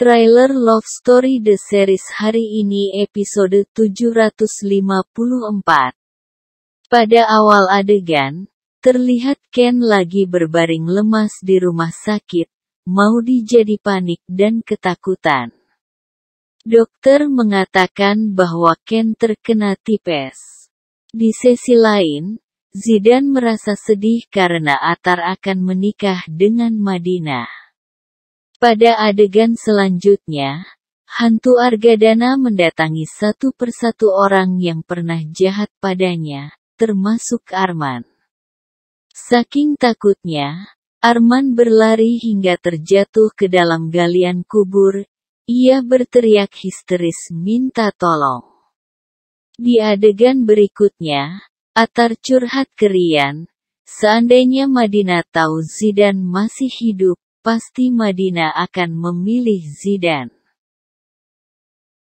Trailer Love Story The Series hari ini episode 754. Pada awal adegan, terlihat Ken lagi berbaring lemas di rumah sakit, mau dijadi panik dan ketakutan. Dokter mengatakan bahwa Ken terkena tipes. Di sesi lain, Zidan merasa sedih karena Atar akan menikah dengan Madinah. Pada adegan selanjutnya, hantu Argadana mendatangi satu persatu orang yang pernah jahat padanya, termasuk Arman. Saking takutnya, Arman berlari hingga terjatuh ke dalam galian kubur. Ia berteriak histeris minta tolong. Di adegan berikutnya, Atar curhat ke seandainya Madinah tahu Zidan masih hidup, pasti Madinah akan memilih Zidane.